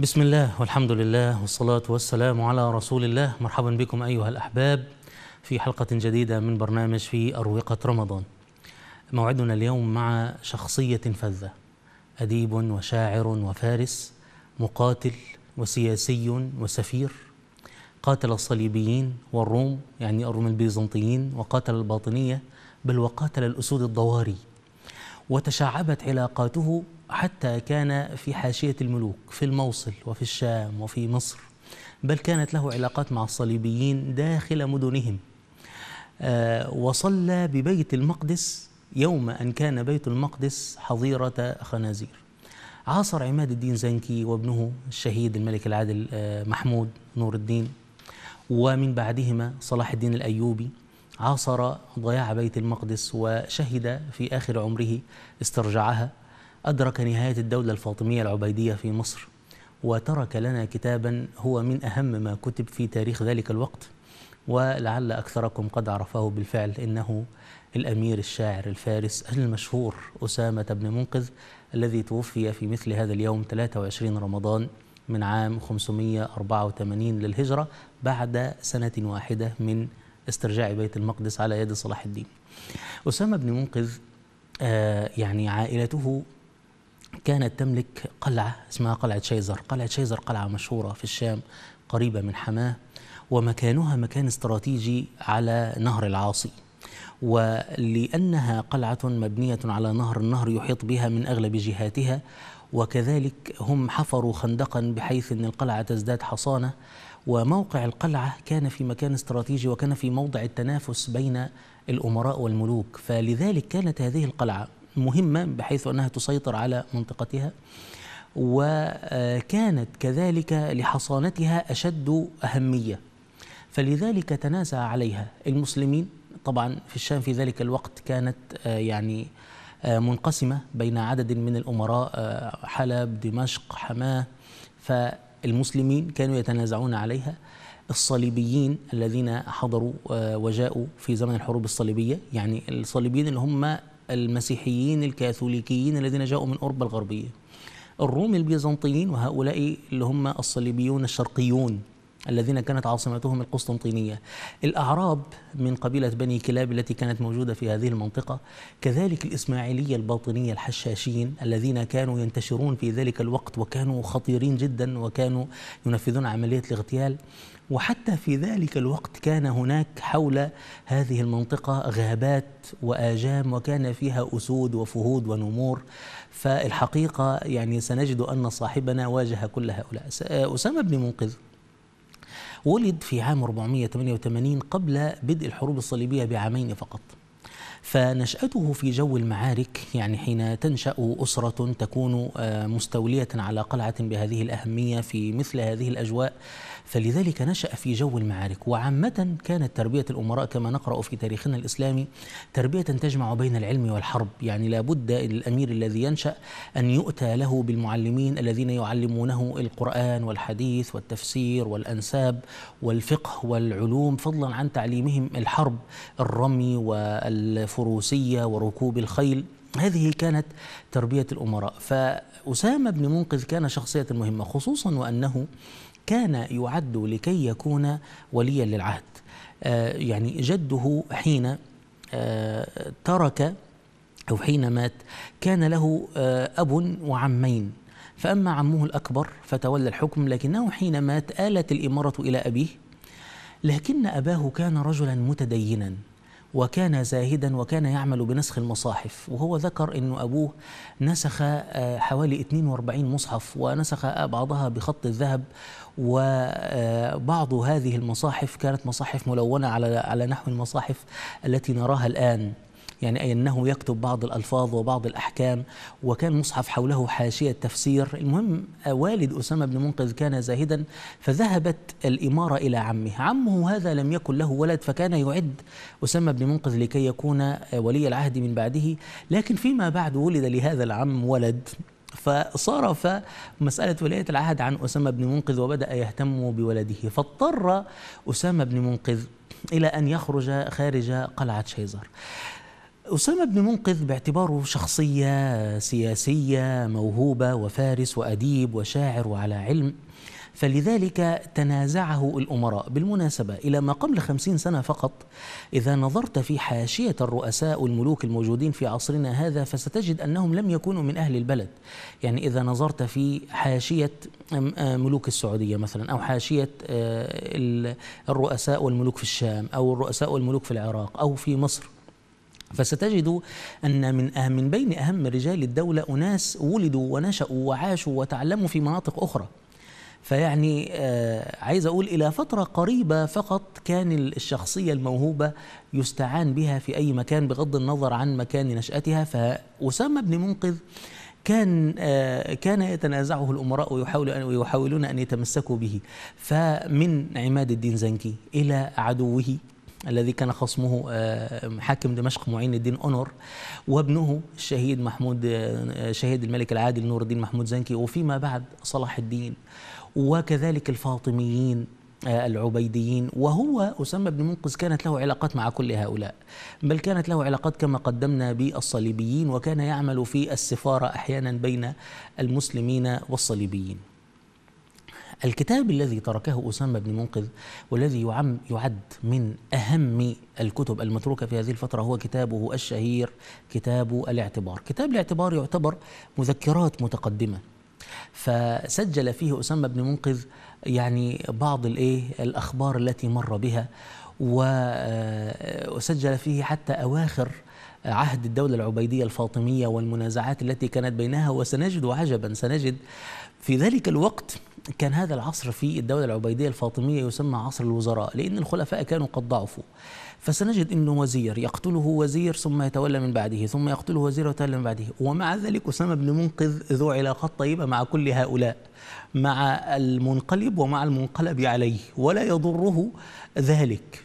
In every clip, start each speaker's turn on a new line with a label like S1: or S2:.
S1: بسم الله والحمد لله والصلاة والسلام على رسول الله مرحبا بكم أيها الأحباب في حلقة جديدة من برنامج في أروقة رمضان موعدنا اليوم مع شخصية فذة أديب وشاعر وفارس مقاتل وسياسي وسفير قاتل الصليبيين والروم يعني الروم البيزنطيين وقاتل الباطنية بل وقاتل الأسود الضواري وتشعبت علاقاته حتى كان في حاشية الملوك في الموصل وفي الشام وفي مصر بل كانت له علاقات مع الصليبيين داخل مدنهم آه، وصلى ببيت المقدس يوم أن كان بيت المقدس حظيرة خنازير عاصر عماد الدين زنكي وابنه الشهيد الملك العادل آه، محمود نور الدين ومن بعدهما صلاح الدين الأيوبي عاصر ضياع بيت المقدس وشهد في آخر عمره استرجعها أدرك نهاية الدولة الفاطمية العبيدية في مصر وترك لنا كتابا هو من أهم ما كتب في تاريخ ذلك الوقت ولعل أكثركم قد عرفه بالفعل إنه الأمير الشاعر الفارس المشهور أسامة بن منقذ الذي توفي في مثل هذا اليوم 23 رمضان من عام 584 للهجرة بعد سنة واحدة من استرجاع بيت المقدس على يد صلاح الدين أسامة بن منقذ آه، يعني عائلته كانت تملك قلعة اسمها قلعة شيزر قلعة شيزر قلعة مشهورة في الشام قريبة من حماه ومكانها مكان استراتيجي على نهر العاصي ولأنها قلعة مبنية على نهر النهر يحيط بها من أغلب جهاتها وكذلك هم حفروا خندقا بحيث أن القلعة تزداد حصانة وموقع القلعة كان في مكان استراتيجي وكان في موضع التنافس بين الأمراء والملوك فلذلك كانت هذه القلعة مهمة بحيث أنها تسيطر على منطقتها وكانت كذلك لحصانتها أشد أهمية فلذلك تنازع عليها المسلمين طبعا في الشام في ذلك الوقت كانت يعني منقسمة بين عدد من الأمراء حلب دمشق حماه المسلمين كانوا يتنازعون عليها الصليبيين الذين حضروا آه، وجاءوا في زمن الحروب الصليبية يعني الصليبيين اللي هم المسيحيين الكاثوليكيين الذين جاءوا من أوروبا الغربية الروم البيزنطيين وهؤلاء اللي هم الصليبيون الشرقيون الذين كانت عاصمتهم القسطنطينية الأعراب من قبيلة بني كلاب التي كانت موجودة في هذه المنطقة كذلك الإسماعيلية الباطنية الحشاشين الذين كانوا ينتشرون في ذلك الوقت وكانوا خطيرين جدا وكانوا ينفذون عملية الاغتيال وحتى في ذلك الوقت كان هناك حول هذه المنطقة غابات وآجام وكان فيها أسود وفهود ونمور فالحقيقة يعني سنجد أن صاحبنا واجه كل هؤلاء أسامة بن منقذ ولد في عام 488 قبل بدء الحروب الصليبية بعامين فقط فنشأته في جو المعارك يعني حين تنشأ أسرة تكون آه، مستولية على قلعة بهذه الأهمية في مثل هذه الأجواء فلذلك نشأ في جو المعارك وعامة كانت تربية الأمراء كما نقرأ في تاريخنا الإسلامي تربية تجمع بين العلم والحرب يعني لابد الأمير الذي ينشأ أن يؤتى له بالمعلمين الذين يعلمونه القرآن والحديث والتفسير والأنساب والفقه والعلوم فضلا عن تعليمهم الحرب الرمي والفروسية وركوب الخيل هذه كانت تربية الأمراء فأسامة بن منقذ كان شخصية مهمة خصوصا وأنه كان يعد لكي يكون وليا للعهد آه، يعني جده حين آه، ترك أو حين مات كان له آه، أب وعمين فأما عمه الأكبر فتولى الحكم لكنه حين مات آلت الإمارة إلى أبيه لكن أباه كان رجلا متدينا وكان زاهدا وكان يعمل بنسخ المصاحف وهو ذكر أن أبوه نسخ آه، حوالي 42 مصحف ونسخ بعضها بخط الذهب وبعض آه، هذه المصاحف كانت مصاحف ملونة على نحو المصاحف التي نراها الآن يعني أي أنه يكتب بعض الألفاظ وبعض الأحكام وكان مصحف حوله حاشية تفسير المهم آه، والد أسامة بن منقذ كان زاهدا فذهبت الإمارة إلى عمه عمه هذا لم يكن له ولد فكان يعد أسامة بن منقذ لكي يكون آه، ولي العهد من بعده لكن فيما بعد ولد لهذا العم ولد فصرف مسألة ولاية العهد عن أسامة بن منقذ وبدأ يهتم بولده فاضطر أسامة بن منقذ إلى أن يخرج خارج قلعة شيزر أسامة بن منقذ باعتباره شخصية سياسية موهوبة وفارس وأديب وشاعر وعلى علم فلذلك تنازعه الأمراء بالمناسبة إلى ما قبل خمسين سنة فقط إذا نظرت في حاشية الرؤساء والملوك الموجودين في عصرنا هذا فستجد أنهم لم يكونوا من أهل البلد يعني إذا نظرت في حاشية آه، ملوك السعودية مثلا أو حاشية آه، الرؤساء والملوك في الشام أو الرؤساء والملوك في العراق أو في مصر فستجد أن من أه، من بين أهم رجال الدولة أناس ولدوا ونشأوا وعاشوا وتعلموا في مناطق أخرى فيعني آه، عايز أقول إلى فترة قريبة فقط كان الشخصية الموهوبة يستعان بها في أي مكان بغض النظر عن مكان نشأتها فأسامة بن منقذ كان آه، كان يتنازعه الامراء ويحاول أن ويحاولون ان يتمسكوا به فمن عماد الدين زنكي الى عدوه الذي كان خصمه آه، حاكم دمشق معين الدين أونور وابنه الشهيد محمود آه، شهيد الملك العادل نور الدين محمود زنكي وفيما بعد صلاح الدين وكذلك الفاطميين آه، العبيديين وهو أسامة بن منقذ كانت له علاقات مع كل هؤلاء بل كانت له علاقات كما قدمنا بالصليبيين وكان يعمل في السفارة أحيانا بين المسلمين والصليبيين الكتاب الذي تركه أسامة بن منقذ والذي يعم يعد من أهم الكتب المتروكة في هذه الفترة هو كتابه الشهير كتاب الاعتبار كتاب الاعتبار يعتبر مذكرات متقدمة فسجل فيه أسامة بن منقذ يعني بعض الإيه الأخبار التي مر بها آه، وسجل فيه حتى أواخر عهد الدولة العبيدية الفاطمية والمنازعات التي كانت بينها وسنجد عجبا سنجد في ذلك الوقت كان هذا العصر في الدولة العبيدية الفاطمية يسمى عصر الوزراء لأن الخلفاء كانوا قد ضعفوا فسنجد أنه وزير يقتله وزير ثم يتولى من بعده ثم يقتله وزير ويتولى من بعده ومع ذلك أسامة بن منقذ ذو علاقات طيبة مع كل هؤلاء مع المنقلب ومع المنقلب عليه ولا يضره ذلك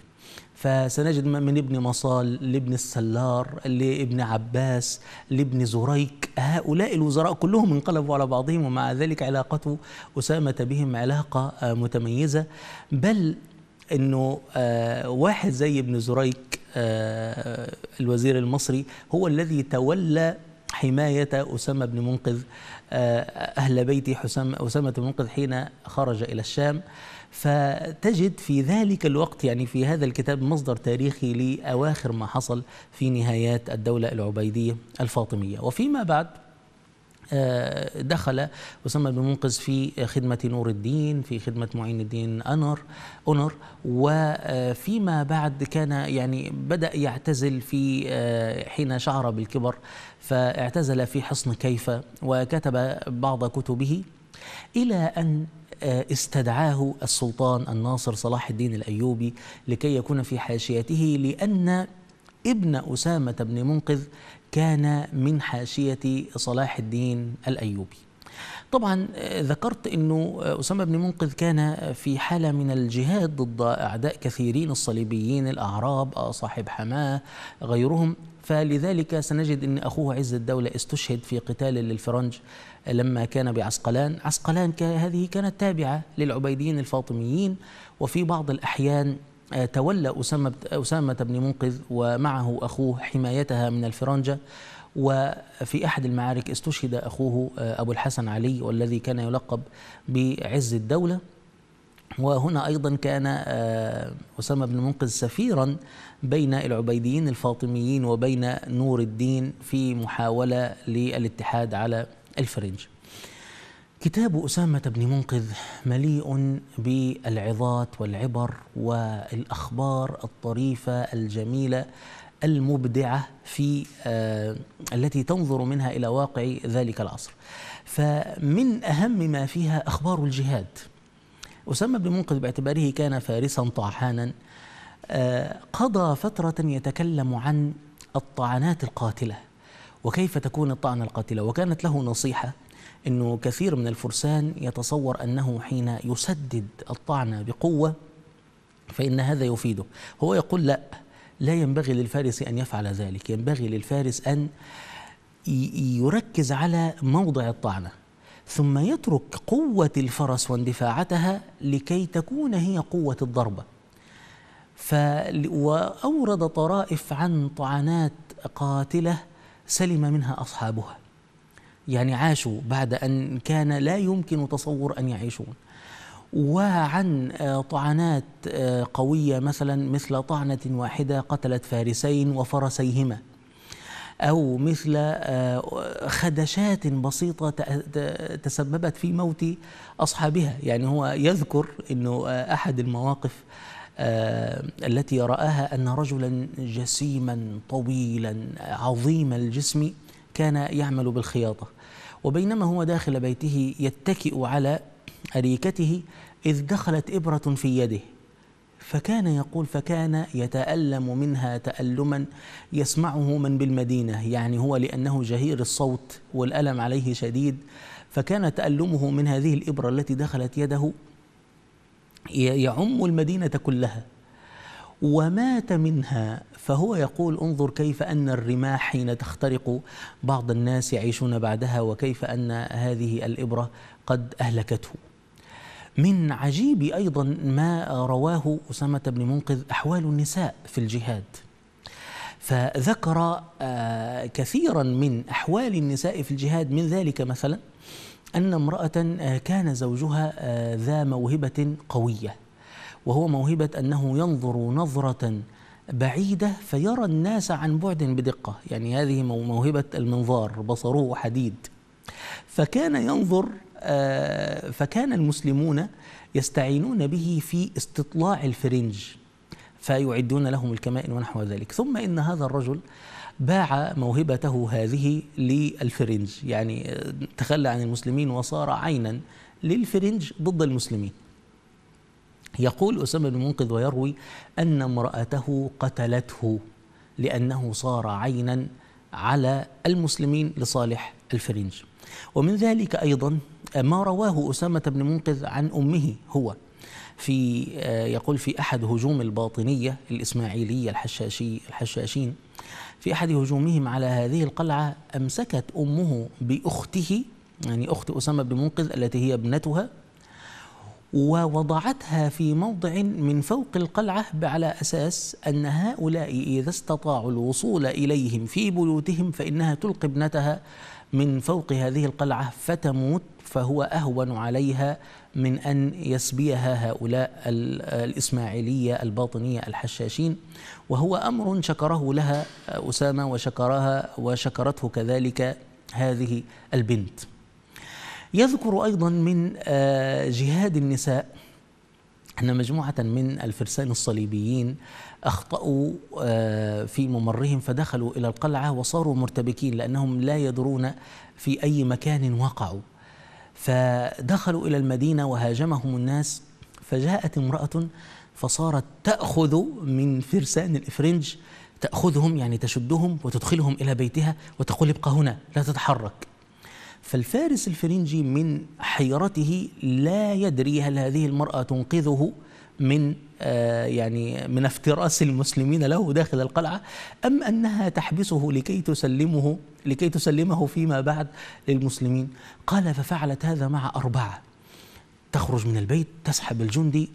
S1: فسنجد من ابن مصال لابن السلار لابن عباس لابن زريك هؤلاء الوزراء كلهم انقلبوا على بعضهم ومع ذلك علاقته أسامة بهم علاقة آه، متميزة بل أنه آه، واحد زي ابن زريك آه، الوزير المصري هو الذي تولى حماية أسامة بن منقذ آه، أهل بيتي حسام أسامة بن منقذ حين خرج إلى الشام فتجد في ذلك الوقت يعني في هذا الكتاب مصدر تاريخي لأواخر ما حصل في نهايات الدولة العبيدية الفاطمية وفيما بعد آه، دخل أسامة بن منقذ في خدمة نور الدين في خدمة معين الدين أنر أنر وفيما بعد كان يعني بدأ يعتزل في آه، حين شعر بالكبر فاعتزل في حصن كيف وكتب بعض كتبه إلى أن آه، استدعاه السلطان الناصر صلاح الدين الأيوبي لكي يكون في حاشيته لأن ابن أسامة بن منقذ كان من حاشية صلاح الدين الأيوبي طبعا آه، ذكرت أنه آه، أسامة بن منقذ كان في حالة من الجهاد ضد أعداء كثيرين الصليبيين الأعراب آه، صاحب حماه غيرهم فلذلك سنجد أن أخوه عز الدولة استشهد في قتال للفرنج لما كان بعسقلان عسقلان هذه كانت تابعة للعبيديين الفاطميين وفي بعض الأحيان آه، تولى أسامة, أسامة بن منقذ ومعه أخوه حمايتها من الفرنجة وفي أحد المعارك استشهد أخوه آه، أبو الحسن علي والذي كان يلقب بعز الدولة وهنا أيضا كان آه، أسامة بن منقذ سفيرا بين العبيديين الفاطميين وبين نور الدين في محاولة للاتحاد على الفرنج كتاب أسامة بن منقذ مليء بالعظات والعبر والأخبار الطريفة الجميلة المبدعة في آه التي تنظر منها إلى واقع ذلك العصر فمن أهم ما فيها أخبار الجهاد أسامة بن منقذ باعتباره كان فارسا طاحانا آه قضى فترة يتكلم عن الطعنات القاتلة وكيف تكون الطعنة القاتلة وكانت له نصيحة أنه كثير من الفرسان يتصور أنه حين يسدد الطعن بقوة فإن هذا يفيده هو يقول لا لا ينبغي للفارس أن يفعل ذلك ينبغي للفارس أن يركز على موضع الطعنة ثم يترك قوة الفرس واندفاعتها لكي تكون هي قوة الضربة ف وأورد طرائف عن طعنات قاتلة سلم منها أصحابها يعني عاشوا بعد أن كان لا يمكن تصور أن يعيشون وعن آه، طعنات آه، قوية مثلا مثل طعنة واحدة قتلت فارسين وفرسيهما أو مثل آه، خدشات بسيطة تسببت في موت أصحابها يعني هو يذكر أنه أحد المواقف التي رآها أن رجلا جسيما طويلا عظيم الجسم كان يعمل بالخياطة وبينما هو داخل بيته يتكئ على أريكته إذ دخلت إبرة في يده فكان يقول فكان يتألم منها تألما يسمعه من بالمدينة يعني هو لأنه جهير الصوت والألم عليه شديد فكان تألمه من هذه الإبرة التي دخلت يده يعم المدينة كلها ومات منها فهو يقول انظر كيف أن الرماح حين تخترق بعض الناس يعيشون بعدها وكيف أن هذه الإبرة قد أهلكته من عجيب أيضا ما رواه أسامة بن منقذ أحوال النساء في الجهاد فذكر آه، كثيرا من أحوال النساء في الجهاد من ذلك مثلا أن امرأة آه، كان زوجها آه، ذا موهبة قوية وهو موهبة أنه ينظر نظرة بعيدة فيرى الناس عن بعد بدقة يعني هذه موهبة المنظار بصره حديد فكان ينظر آه، فكان المسلمون يستعينون به في استطلاع الفرنج فيعدون لهم الكمائن ونحو ذلك ثم إن هذا الرجل باع موهبته هذه للفرنج يعني آه، تخلى عن المسلمين وصار عينا للفرنج ضد المسلمين يقول أسامة بن منقذ ويروي أن امرأته قتلته لأنه صار عينا على المسلمين لصالح الفرنج ومن ذلك أيضا ما رواه أسامة بن منقذ عن أمه هو في آه، يقول في أحد هجوم الباطنية الإسماعيلية الحشاشي الحشاشين في أحد هجومهم على هذه القلعة أمسكت أمه بأخته يعني أخت أسامة بن منقذ التي هي ابنتها ووضعتها في موضع من فوق القلعة على أساس أن هؤلاء إذا استطاعوا الوصول إليهم في بيوتهم فإنها تلقي ابنتها من فوق هذه القلعة فتموت فهو أهون عليها من أن يسبيها هؤلاء الإسماعيلية الباطنية الحشاشين وهو أمر شكره لها أسامة وشكرها وشكرته كذلك هذه البنت يذكر أيضا من آه، جهاد النساء أن مجموعة من الفرسان الصليبيين أخطأوا آه، في ممرهم فدخلوا إلى القلعة وصاروا مرتبكين لأنهم لا يدرون في أي مكان وقعوا فدخلوا إلى المدينة وهاجمهم الناس فجاءت امرأة فصارت تأخذ من فرسان الإفرنج تأخذهم يعني تشدهم وتدخلهم إلى بيتها وتقول ابقى هنا لا تتحرك فالفارس الفرنجي من حيرته لا يدري هل هذه المرأة تنقذه من آه، يعني من افتراس المسلمين له داخل القلعة أم أنها تحبسه لكي تسلمه لكي تسلمه فيما بعد للمسلمين قال ففعلت هذا مع أربعة تخرج من البيت تسحب الجندي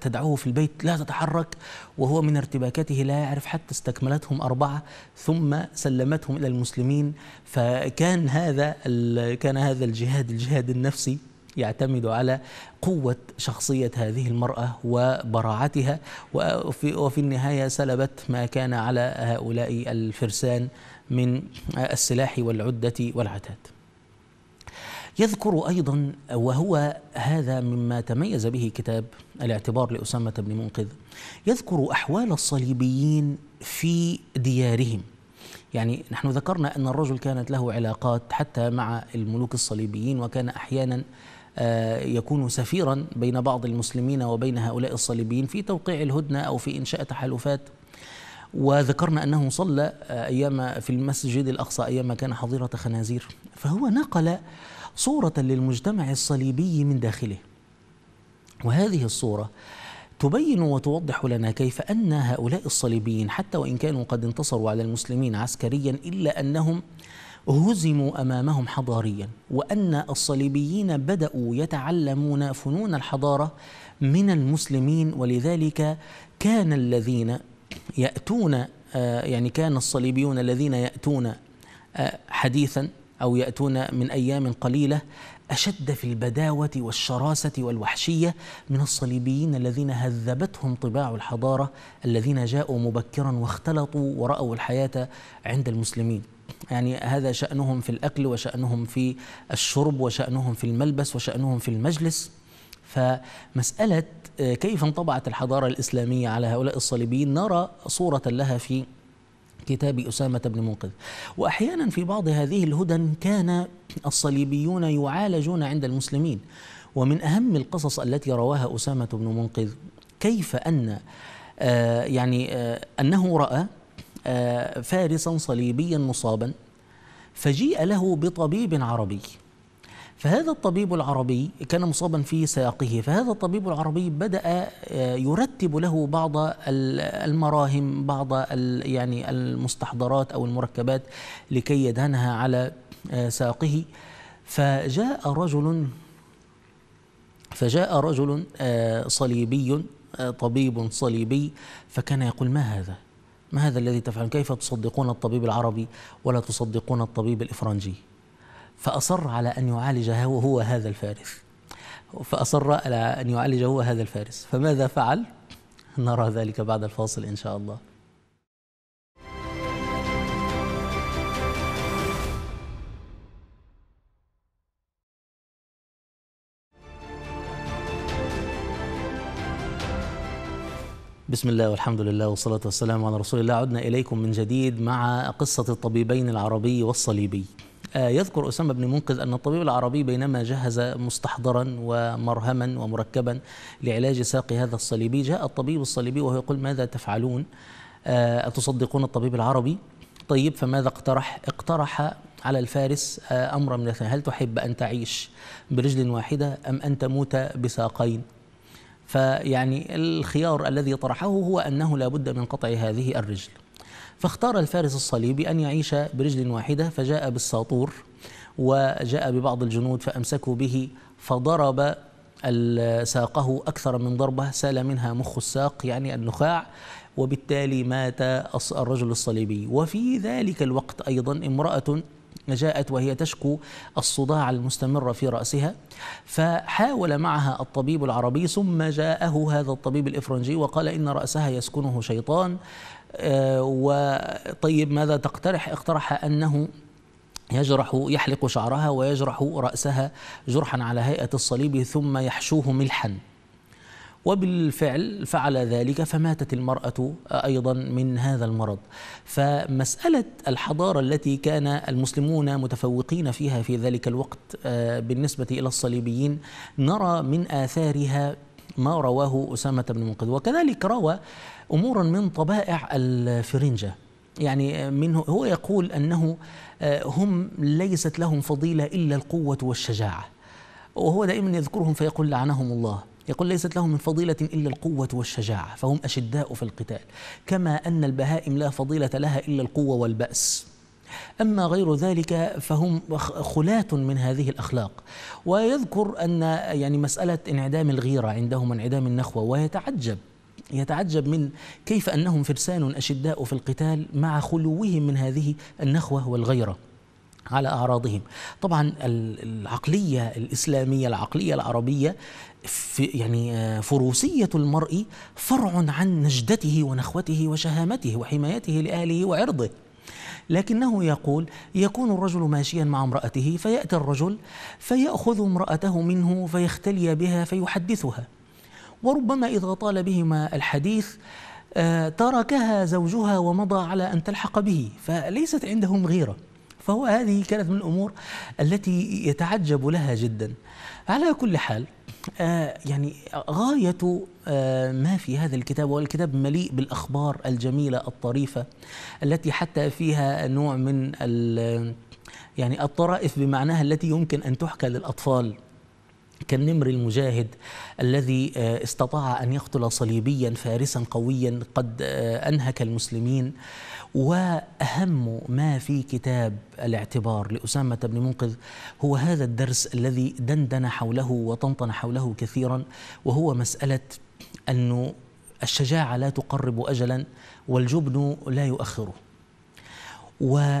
S1: تدعوه في البيت لا تتحرك وهو من ارتباكاته لا يعرف حتى استكملتهم أربعة ثم سلمتهم إلى المسلمين فكان هذا كان هذا الجهاد الجهاد النفسي يعتمد على قوة شخصية هذه المرأة وبراعتها وفي, وفي النهاية سلبت ما كان على هؤلاء الفرسان من السلاح والعدة والعتاد يذكر أيضا وهو هذا مما تميز به كتاب الاعتبار لأسامة بن منقذ يذكر أحوال الصليبيين في ديارهم يعني نحن ذكرنا أن الرجل كانت له علاقات حتى مع الملوك الصليبيين وكان أحيانا آه، يكون سفيرا بين بعض المسلمين وبين هؤلاء الصليبيين في توقيع الهدنة أو في إنشاء تحالفات وذكرنا أنه صلى آه، أيام في المسجد الأقصى أيام كان حظيرة خنازير فهو نقل صورة للمجتمع الصليبي من داخله وهذه الصورة تبين وتوضح لنا كيف أن هؤلاء الصليبيين حتى وإن كانوا قد انتصروا على المسلمين عسكريا إلا أنهم هزموا امامهم حضاريا وان الصليبيين بداوا يتعلمون فنون الحضاره من المسلمين ولذلك كان الذين يأتون آه، يعني كان الصليبيون الذين يأتون آه، حديثا أو يأتون من أيام قليلة أشد في البداوة والشراسة والوحشية من الصليبيين الذين هذبتهم طباع الحضارة الذين جاءوا مبكرا واختلطوا ورأوا الحياة عند المسلمين يعني هذا شأنهم في الأكل وشأنهم في الشرب وشأنهم في الملبس وشأنهم في المجلس فمسألة آه، كيف انطبعت الحضارة الإسلامية على هؤلاء الصليبيين نرى صورة لها في كتاب أسامة بن منقذ وأحيانا في بعض هذه الهدن كان الصليبيون يعالجون عند المسلمين ومن أهم القصص التي رواها أسامة بن منقذ كيف أن آه، يعني آه، أنه رأى فارسا صليبيا مصابا فجيء له بطبيب عربي فهذا الطبيب العربي كان مصابا في ساقه فهذا الطبيب العربي بدأ آه، يرتب له بعض المراهم بعض يعني المستحضرات أو المركبات لكي يدهنها على آه، ساقه فجاء رجل فجاء رجل آه، صليبي طبيب صليبي فكان يقول ما هذا ما هذا الذي تفعل كيف تصدقون الطبيب العربي ولا تصدقون الطبيب الإفرنجي فأصر على أن يعالج هو, هو هذا الفارس فأصر على أن يعالج هو هذا الفارس فماذا فعل؟ نرى ذلك بعد الفاصل إن شاء الله بسم الله والحمد لله والصلاة والسلام على رسول الله عدنا إليكم من جديد مع قصة الطبيبين العربي والصليبي آه، يذكر أسامة بن منقذ أن الطبيب العربي بينما جهز مستحضرا ومرهما ومركبا لعلاج ساق هذا الصليبي جاء الطبيب الصليبي وهو يقول ماذا تفعلون آه، أتصدقون الطبيب العربي طيب فماذا اقترح اقترح على الفارس آه، أمرا من هل تحب أن تعيش برجل واحدة أم أن تموت بساقين فيعني الخيار الذي طرحه هو أنه لا بد من قطع هذه الرجل فاختار الفارس الصليبي أن يعيش برجل واحدة فجاء بالساطور وجاء ببعض الجنود فأمسكوا به فضرب ساقه أكثر من ضربة سال منها مخ الساق يعني النخاع وبالتالي مات الرجل الصليبي وفي ذلك الوقت أيضا امرأة جاءت وهي تشكو الصداع المستمر في رأسها فحاول معها الطبيب العربي ثم جاءه هذا الطبيب الإفرنجي وقال إن رأسها يسكنه شيطان آه، وطيب ماذا تقترح اقترح أنه يجرح يحلق شعرها ويجرح رأسها جرحا على هيئة الصليب ثم يحشوه ملحا وبالفعل فعل ذلك فماتت المرأة آه، أيضا من هذا المرض فمسألة الحضارة التي كان المسلمون متفوقين فيها في ذلك الوقت آه، بالنسبة إلى الصليبيين نرى من آثارها ما رواه أسامة بن منقذ وكذلك روى أمورا من طبائع الفرنجة يعني آه، منه هو يقول أنه هم ليست لهم فضيلة إلا القوة والشجاعة وهو دائما يذكرهم فيقول لعنهم الله يقول ليست لهم من فضيلة إلا القوة والشجاعة فهم أشداء في القتال كما أن البهائم لا فضيلة لها إلا القوة والبأس أما غير ذلك فهم خلاة من هذه الأخلاق ويذكر أن يعني مسألة انعدام الغيرة عندهم انعدام النخوة ويتعجب يتعجب من كيف أنهم فرسان أشداء في القتال مع خلوهم من هذه النخوة والغيرة على أعراضهم طبعا العقلية الإسلامية العقلية العربية في يعني آه، فروسية المرء فرع عن نجدته ونخوته وشهامته وحمايته لأهله وعرضه لكنه يقول يكون الرجل ماشيا مع امرأته فيأتي الرجل فيأخذ امرأته منه فيختلي بها فيحدثها وربما إذا طال بهما الحديث آه، تركها زوجها ومضى على أن تلحق به فليست عندهم غيرة فهو هذه كانت من الأمور التي يتعجب لها جدا على كل حال آه، يعني غاية آه، ما في هذا الكتاب والكتاب مليء بالأخبار الجميلة الطريفة التي حتى فيها نوع من يعني الطرائف بمعناها التي يمكن أن تحكى للأطفال كالنمر المجاهد الذي آه، استطاع ان يقتل صليبيا فارسا قويا قد انهك المسلمين واهم ما في كتاب الاعتبار لاسامه بن منقذ هو هذا الدرس الذي دندن حوله وطنطن حوله كثيرا وهو مساله انه الشجاعه لا تقرب اجلا والجبن لا يؤخره. و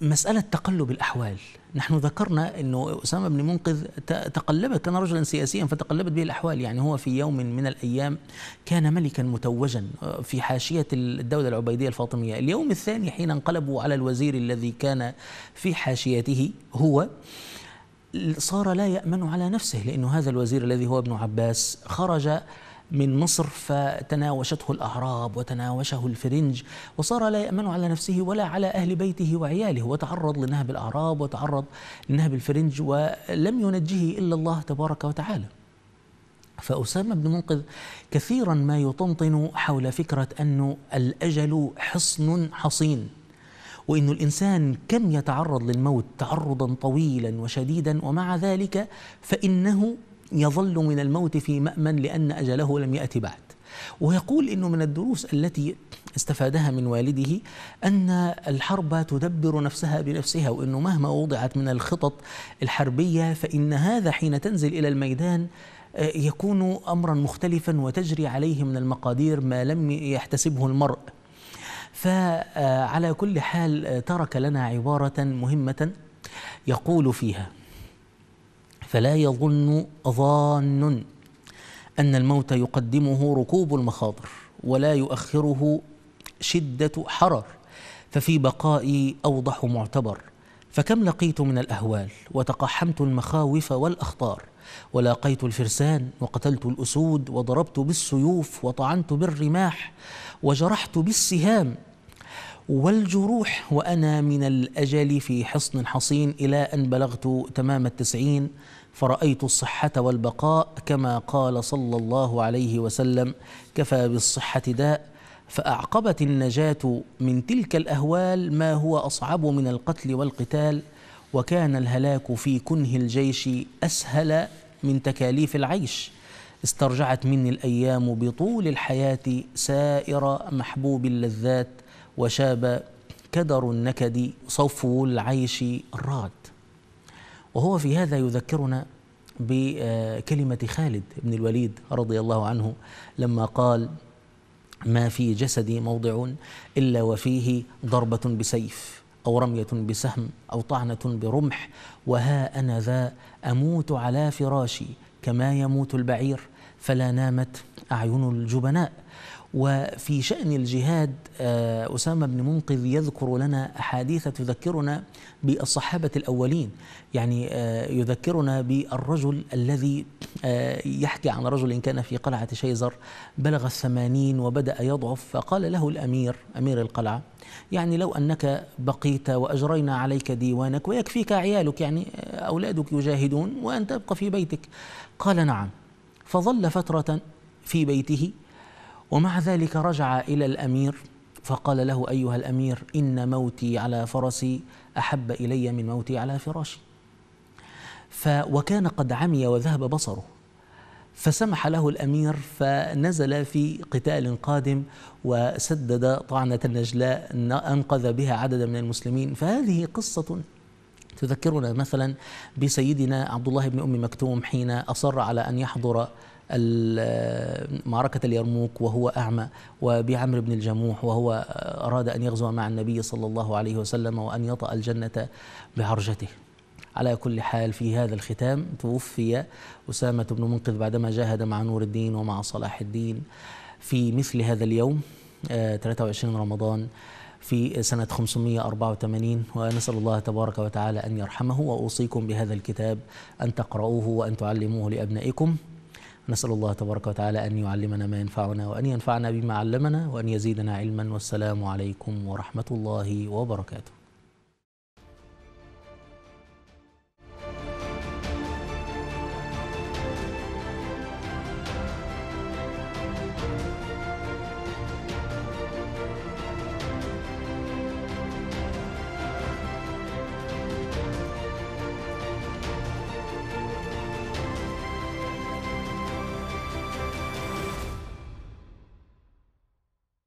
S1: مسألة تقلب الأحوال نحن ذكرنا أنه أسامة بن منقذ تقلبت كان رجلا سياسيا فتقلبت به الأحوال يعني هو في يوم من الأيام كان ملكا متوجا آه، في حاشية الدولة العبيدية الفاطمية اليوم الثاني حين انقلبوا على الوزير الذي كان في حاشيته هو صار لا يأمن على نفسه لأنه هذا الوزير الذي هو ابن عباس خرج من مصر فتناوشته الأعراب وتناوشه الفرنج وصار لا يأمن على نفسه ولا على أهل بيته وعياله وتعرض لنهب الأعراب وتعرض لنهب الفرنج ولم ينجه إلا الله تبارك وتعالى فأسامة بن منقذ كثيرا ما يطنطن حول فكرة أنه الأجل حصن حصين وأن الإنسان كم يتعرض للموت تعرضا طويلا وشديدا ومع ذلك فإنه يظل من الموت في مأمن لأن أجله لم يأتي بعد ويقول انه من الدروس التي استفادها من والده ان الحرب تدبر نفسها بنفسها وانه مهما وضعت من الخطط الحربيه فان هذا حين تنزل الى الميدان آه، يكون امرا مختلفا وتجري عليه من المقادير ما لم يحتسبه المرء فعلى كل حال آه، ترك لنا عباره مهمه يقول فيها فلا يظن ظان أن الموت يقدمه ركوب المخاطر ولا يؤخره شدة حرر ففي بقائي أوضح معتبر فكم لقيت من الأهوال وتقحمت المخاوف والأخطار ولاقيت الفرسان وقتلت الأسود وضربت بالسيوف وطعنت بالرماح وجرحت بالسهام والجروح وأنا من الأجل في حصن حصين إلى أن بلغت تمام التسعين فرأيت الصحة والبقاء كما قال صلى الله عليه وسلم كفى بالصحة داء فأعقبت النجاة من تلك الأهوال ما هو أصعب من القتل والقتال وكان الهلاك في كنه الجيش أسهل من تكاليف العيش استرجعت مني الأيام بطول الحياة سائر محبوب اللذات وشاب كدر النكد صفو العيش الراد وهو في هذا يذكرنا بكلمة خالد بن الوليد رضي الله عنه لما قال ما في جسدي موضع إلا وفيه ضربة بسيف أو رمية بسهم أو طعنة برمح وها أنا ذا أموت على فراشي كما يموت البعير فلا نامت أعين الجبناء وفي شأن الجهاد آه، أسامة بن منقذ يذكر لنا أحاديث تذكرنا بالصحابة الأولين يعني آه، يذكرنا بالرجل الذي آه، يحكي عن رجل إن كان في قلعة شيزر بلغ الثمانين وبدأ يضعف فقال له الأمير أمير القلعة يعني لو أنك بقيت وأجرينا عليك ديوانك ويكفيك عيالك يعني أولادك يجاهدون وأنت تبقى في بيتك قال نعم فظل فترة في بيته ومع ذلك رجع إلى الأمير فقال له أيها الأمير إن موتي على فرسي أحب إلي من موتي على فراشي ف وكان قد عمي وذهب بصره فسمح له الأمير فنزل في قتال قادم وسدد طعنة النجلاء أنقذ بها عددا من المسلمين فهذه قصة تذكرنا مثلا بسيدنا عبد الله بن أم مكتوم حين أصر على أن يحضر معركة اليرموك وهو أعمى وبعمر بن الجموح وهو أراد أن يغزو مع النبي صلى الله عليه وسلم وأن يطأ الجنة بعرجته على كل حال في هذا الختام توفي أسامة بن منقذ بعدما جاهد مع نور الدين ومع صلاح الدين في مثل هذا اليوم 23 آه، رمضان في سنة 584 ونسأل الله تبارك وتعالى أن يرحمه وأوصيكم بهذا الكتاب أن تقرؤوه وأن تعلموه لأبنائكم نسأل الله تبارك وتعالى أن يعلمنا ما ينفعنا وأن ينفعنا بما علمنا وأن يزيدنا علما والسلام عليكم ورحمة الله وبركاته